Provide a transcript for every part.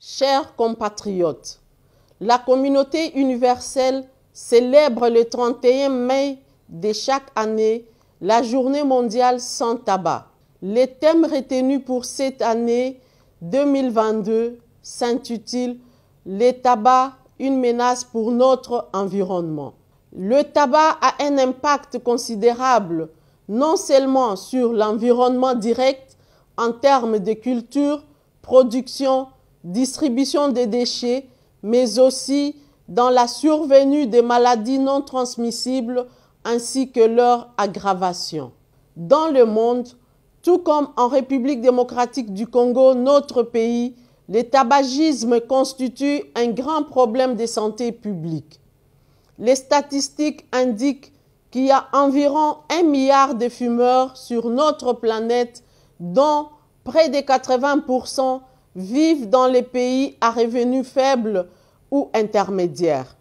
Chers compatriotes, la communauté universelle célèbre le 31 mai de chaque année la journée mondiale sans tabac. Les thèmes retenus pour cette année 2022 s'intitulent Les tabac, une menace pour notre environnement. Le tabac a un impact considérable non seulement sur l'environnement direct en termes de culture, production, distribution des déchets, mais aussi dans la survenue des maladies non transmissibles ainsi que leur aggravation. Dans le monde, tout comme en République démocratique du Congo, notre pays, le tabagisme constitue un grand problème de santé publique. Les statistiques indiquent qu'il y a environ un milliard de fumeurs sur notre planète, dont près de 80% vivent dans les pays à revenus faibles ou intermédiaires.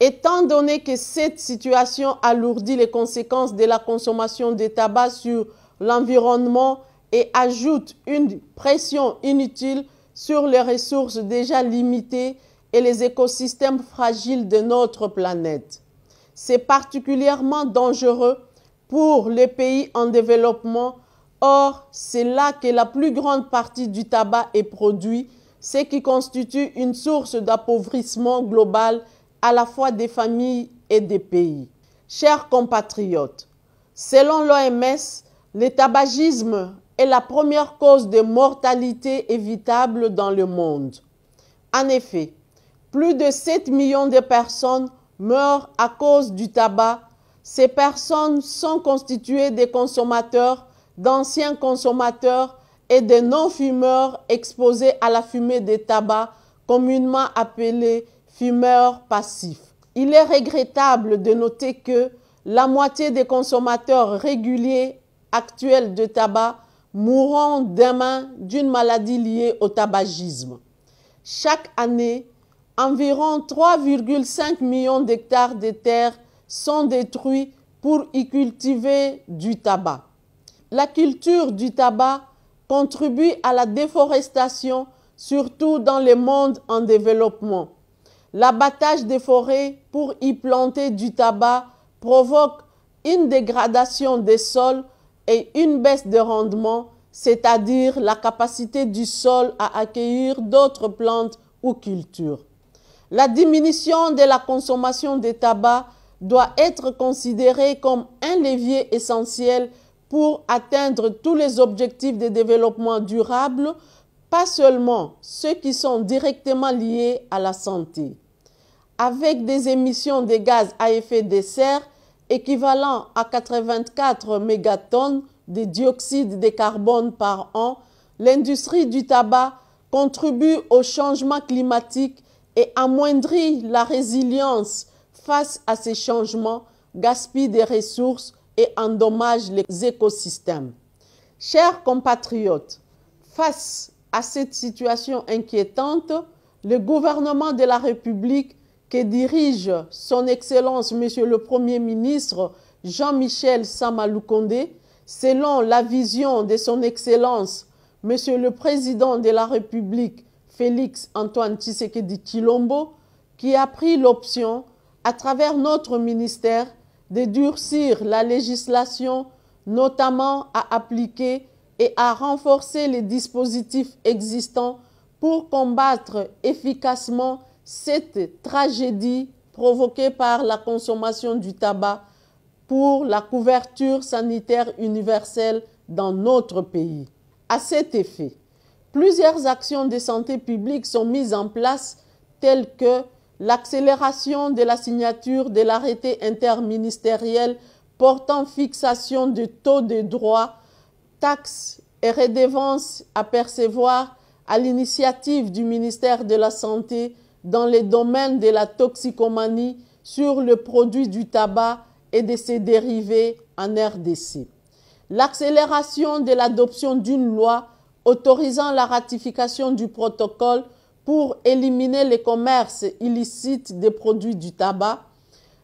Étant donné que cette situation alourdit les conséquences de la consommation de tabac sur l'environnement et ajoute une pression inutile sur les ressources déjà limitées et les écosystèmes fragiles de notre planète. C'est particulièrement dangereux pour les pays en développement Or, c'est là que la plus grande partie du tabac est produit, ce qui constitue une source d'appauvrissement global à la fois des familles et des pays. Chers compatriotes, selon l'OMS, le tabagisme est la première cause de mortalité évitable dans le monde. En effet, plus de 7 millions de personnes meurent à cause du tabac. Ces personnes sont constituées des consommateurs d'anciens consommateurs et de non-fumeurs exposés à la fumée des tabac, communément appelés fumeurs passifs. Il est regrettable de noter que la moitié des consommateurs réguliers actuels de tabac mourront demain d'une maladie liée au tabagisme. Chaque année, environ 3,5 millions d'hectares de terres sont détruits pour y cultiver du tabac la culture du tabac contribue à la déforestation, surtout dans les mondes en développement. L'abattage des forêts pour y planter du tabac provoque une dégradation des sols et une baisse de rendement, c'est-à-dire la capacité du sol à accueillir d'autres plantes ou cultures. La diminution de la consommation de tabac doit être considérée comme un levier essentiel pour atteindre tous les objectifs de développement durable, pas seulement ceux qui sont directement liés à la santé. Avec des émissions de gaz à effet de serre équivalent à 84 mégatonnes de dioxyde de carbone par an, l'industrie du tabac contribue au changement climatique et amoindrit la résilience face à ces changements, gaspille des ressources et endommage les écosystèmes. Chers compatriotes, face à cette situation inquiétante, le gouvernement de la République que dirige son Excellence Monsieur le Premier ministre Jean-Michel Samalukonde, selon la vision de son Excellence Monsieur le Président de la République Félix Antoine Tshisekedi Chilombo, qui a pris l'option, à travers notre ministère, de durcir la législation, notamment à appliquer et à renforcer les dispositifs existants pour combattre efficacement cette tragédie provoquée par la consommation du tabac pour la couverture sanitaire universelle dans notre pays. À cet effet, plusieurs actions de santé publique sont mises en place telles que l'accélération de la signature de l'arrêté interministériel portant fixation de taux de droits, taxes et redevances à percevoir à l'initiative du ministère de la Santé dans les domaines de la toxicomanie sur le produit du tabac et de ses dérivés en RDC. L'accélération de l'adoption d'une loi autorisant la ratification du protocole pour éliminer les commerces illicites des produits du tabac,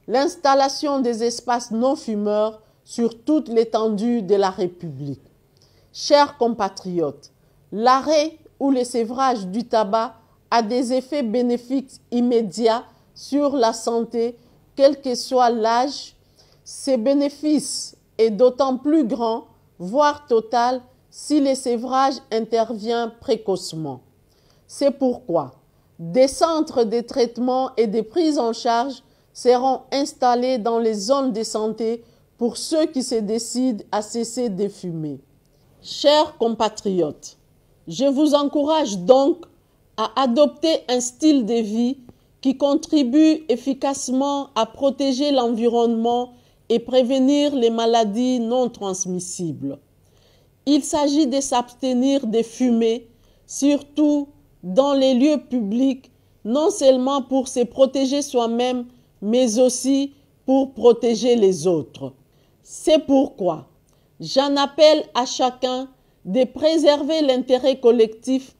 l'installation des espaces non fumeurs sur toute l'étendue de la République. Chers compatriotes, l'arrêt ou le sévrage du tabac a des effets bénéfiques immédiats sur la santé, quel que soit l'âge. Ces bénéfices est d'autant plus grand, voire total, si le sévrage intervient précocement. C'est pourquoi des centres de traitement et de prise en charge seront installés dans les zones de santé pour ceux qui se décident à cesser de fumer. Chers compatriotes, je vous encourage donc à adopter un style de vie qui contribue efficacement à protéger l'environnement et prévenir les maladies non transmissibles. Il s'agit de s'abstenir de fumer, surtout dans les lieux publics, non seulement pour se protéger soi-même, mais aussi pour protéger les autres. C'est pourquoi j'en appelle à chacun de préserver l'intérêt collectif,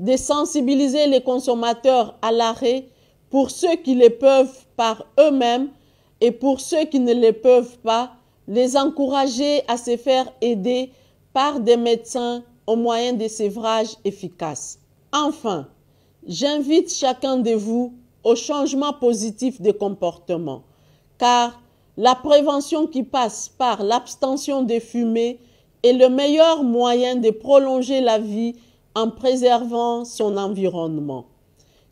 de sensibiliser les consommateurs à l'arrêt pour ceux qui le peuvent par eux-mêmes et pour ceux qui ne le peuvent pas, les encourager à se faire aider par des médecins au moyen de sévrages efficaces. Enfin, j'invite chacun de vous au changement positif de comportement, car la prévention qui passe par l'abstention des fumées est le meilleur moyen de prolonger la vie en préservant son environnement.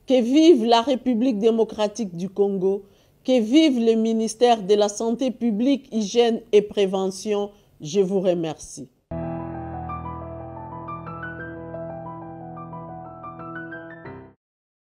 Que vive la République démocratique du Congo, que vive le ministère de la Santé publique, Hygiène et Prévention. Je vous remercie.